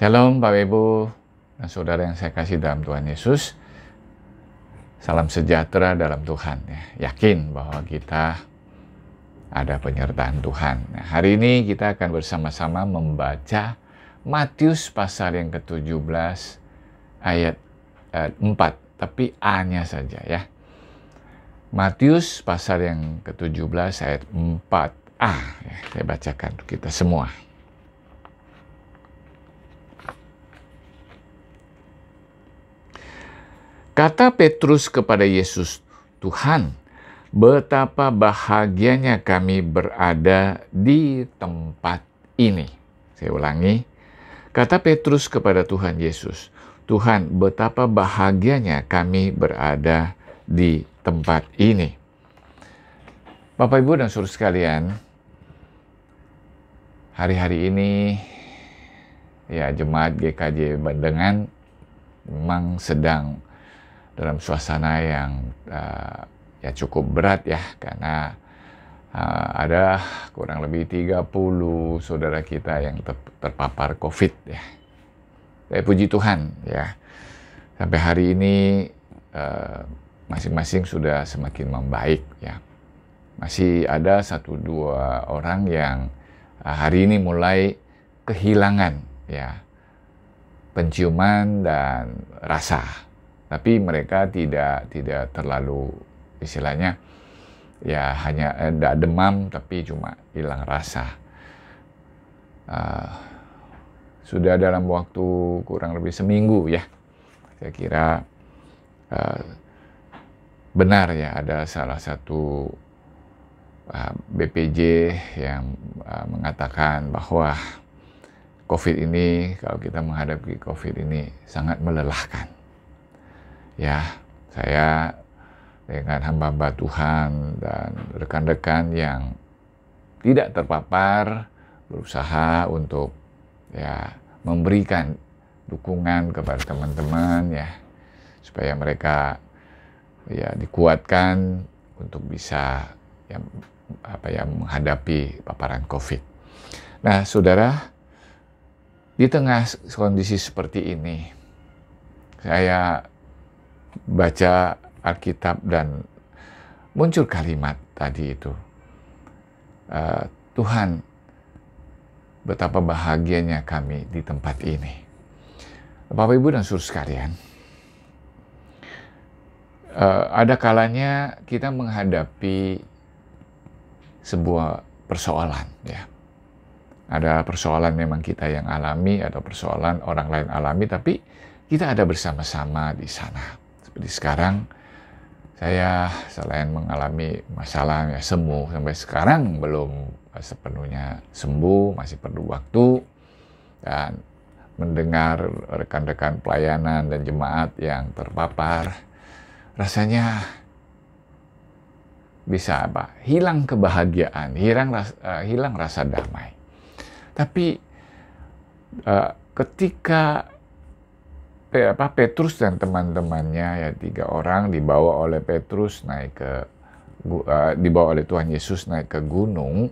Shalom Bapak Ibu dan saudara yang saya kasih dalam Tuhan Yesus. Salam sejahtera dalam Tuhan. Ya, yakin bahwa kita ada penyertaan Tuhan. Nah, hari ini kita akan bersama-sama membaca Matius pasal yang ke-17 ayat eh, 4, tapi A-nya saja ya. Matius pasal yang ke-17 ayat 4A. Ya, saya bacakan untuk kita semua. Kata Petrus kepada Yesus, "Tuhan, betapa bahagianya kami berada di tempat ini." Saya ulangi, kata Petrus kepada Tuhan Yesus, "Tuhan, betapa bahagianya kami berada di tempat ini." Bapak, ibu, dan saudara sekalian, hari-hari ini ya jemaat GKJ Bandengan memang sedang dalam suasana yang uh, ya cukup berat ya karena uh, ada kurang lebih 30 saudara kita yang ter terpapar COVID ya. Tapi puji Tuhan ya. Sampai hari ini eh, masing-masing uh, sudah semakin membaik ya. Masih ada satu dua orang yang uh, hari ini mulai kehilangan ya penciuman dan rasa tapi mereka tidak tidak terlalu istilahnya ya hanya tidak eh, demam tapi cuma hilang rasa uh, sudah dalam waktu kurang lebih seminggu ya saya kira uh, benar ya ada salah satu uh, ah, BPJ yang uh, mengatakan bahwa COVID ini kalau kita menghadapi COVID ini sangat melelahkan ya saya dengan hamba-hamba Tuhan dan rekan-rekan yang tidak terpapar berusaha untuk ya memberikan dukungan kepada teman-teman ya supaya mereka ya dikuatkan untuk bisa ya, apa ya menghadapi paparan Covid. Nah, Saudara, di tengah kondisi seperti ini saya baca Alkitab dan muncul kalimat tadi itu. Eh, Tuhan, betapa bahagianya kami di tempat ini. Bapak, Ibu, dan suruh sekalian, eh, ada kalanya kita menghadapi sebuah persoalan ya. Ada persoalan memang kita yang alami, ada persoalan orang lain alami, tapi kita ada bersama-sama di sana. Jadi sekarang saya selain mengalami masalah ya sembuh sampai sekarang belum sepenuhnya sembuh, masih perlu waktu dan mendengar rekan-rekan pelayanan dan jemaat yang terpapar rasanya bisa apa? Hilang kebahagiaan, hilang rasa, uh, eh, hilang rasa damai. Tapi uh, ketika apa Petrus dan teman-temannya ya tiga orang dibawa oleh Petrus naik ke uh, dibawa oleh Tuhan Yesus naik ke gunung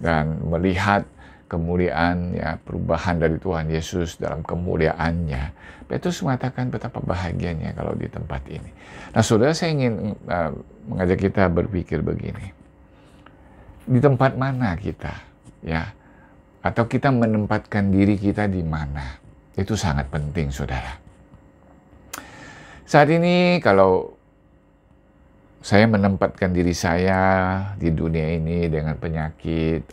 dan melihat kemuliaan ya perubahan dari Tuhan Yesus dalam kemuliaannya. Petrus mengatakan betapa bahagianya kalau di tempat ini. Nah, Saudara saya ingin uh, mengajak kita berpikir begini. Di tempat mana kita ya? Atau kita menempatkan diri kita di mana? Itu sangat penting, Saudara. Saat ini kalau saya menempatkan diri saya di dunia ini dengan penyakit,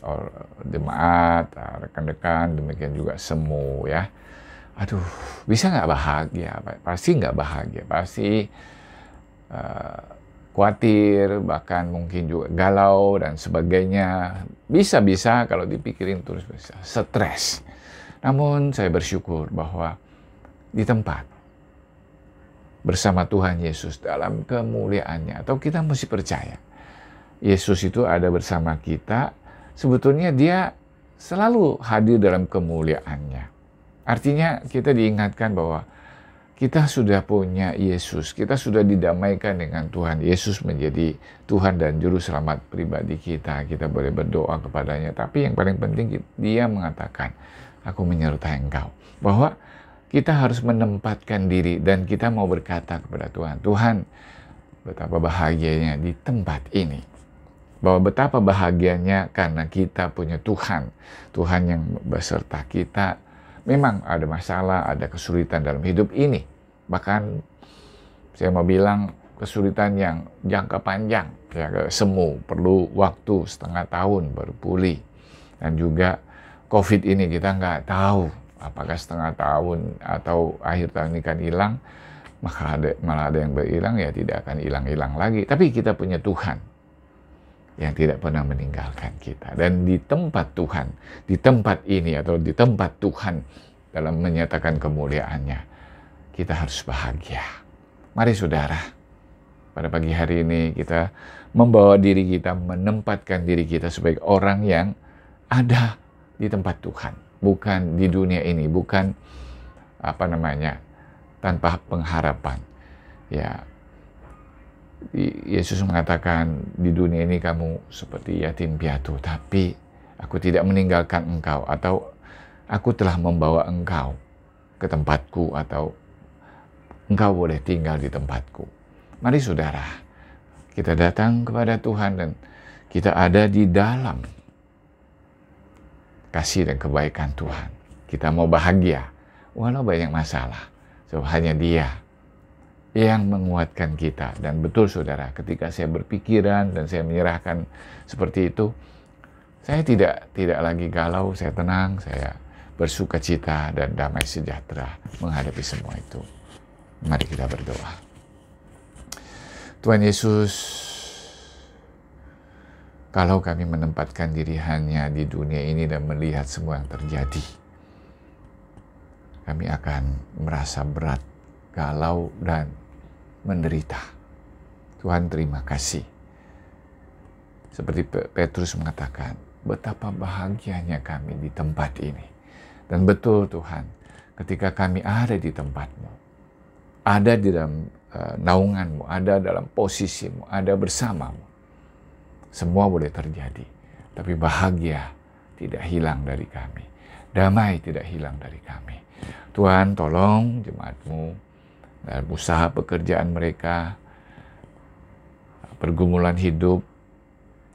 demam, ah, rekan-rekan, demikian juga semu ya. Aduh, bisa nggak bahagia? Pasti nggak bahagia, pasti uh, khawatir, bahkan mungkin juga galau dan sebagainya. Bisa-bisa kalau dipikirin terus bisa, stres. Namun saya bersyukur bahwa di tempat bersama Tuhan Yesus dalam kemuliaannya. Atau kita mesti percaya. Yesus itu ada bersama kita. Sebetulnya dia selalu hadir dalam kemuliaannya. Artinya kita diingatkan bahwa kita sudah punya Yesus, kita sudah didamaikan dengan Tuhan. Yesus menjadi Tuhan dan Juru Selamat pribadi kita. Kita boleh berdoa kepadanya, tapi yang paling penting, Dia mengatakan, "Aku menyertai engkau." Bahwa kita harus menempatkan diri dan kita mau berkata kepada Tuhan, Tuhan, betapa bahagianya di tempat ini. Bahwa betapa bahagianya karena kita punya Tuhan. Tuhan yang beserta kita. Memang ada masalah, ada kesulitan dalam hidup ini. Bahkan saya mau bilang kesulitan yang jangka panjang. Ya, semu perlu waktu setengah tahun baru pulih. Dan juga COVID ini kita nggak tahu apakah setengah tahun atau akhir tahun ini kan hilang, maka ada, malah ada yang berhilang ya tidak akan hilang-hilang lagi. Tapi kita punya Tuhan yang tidak pernah meninggalkan kita. Dan di tempat Tuhan, di tempat ini atau di tempat Tuhan dalam menyatakan kemuliaannya, kita harus bahagia. Mari saudara, pada pagi hari ini kita membawa diri kita, menempatkan diri kita sebagai orang yang ada di tempat Tuhan bukan di dunia ini, bukan apa namanya tanpa pengharapan. Ya, Yesus mengatakan di dunia ini kamu seperti yatim piatu, tapi aku tidak meninggalkan engkau atau aku telah membawa engkau ke tempatku atau engkau boleh tinggal di tempatku. Mari saudara, kita datang kepada Tuhan dan kita ada di dalam kasih dan kebaikan Tuhan. Kita mau bahagia, walau banyak masalah. so, hanya dia yang menguatkan kita. Dan betul saudara, ketika saya berpikiran dan saya menyerahkan seperti itu, saya tidak tidak lagi galau, saya tenang, saya bersuka cita dan damai sejahtera menghadapi semua itu. Mari kita berdoa. Tuhan Yesus, kalau kami menempatkan diri hanya di dunia ini dan melihat semua yang terjadi, kami akan merasa berat, galau, dan menderita. Tuhan, terima kasih. Seperti Petrus mengatakan, betapa bahagianya kami di tempat ini. Dan betul Tuhan, ketika kami ada di tempatmu, ada di dalam uh, naunganmu, ada dalam posisimu, ada bersamamu, semua boleh terjadi, tapi bahagia tidak hilang dari kami. Damai tidak hilang dari kami. Tuhan tolong jemaatmu dalam usaha pekerjaan mereka, pergumulan hidup,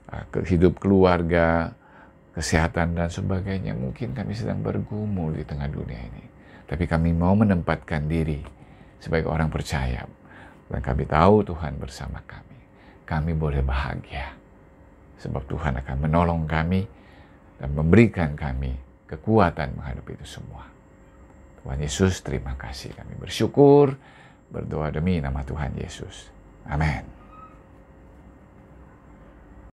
ah, hidup keluarga, kesehatan dan sebagainya. Mungkin kami sedang bergumul di tengah dunia ini. Tapi kami mau menempatkan diri sebagai orang percaya. Dan kami tahu Tuhan bersama kami. Kami boleh bahagia. Sebab Tuhan akan menolong kami dan memberikan kami kekuatan menghadapi itu semua. Tuhan Yesus, terima kasih. Kami bersyukur, berdoa demi nama Tuhan Yesus. Amin.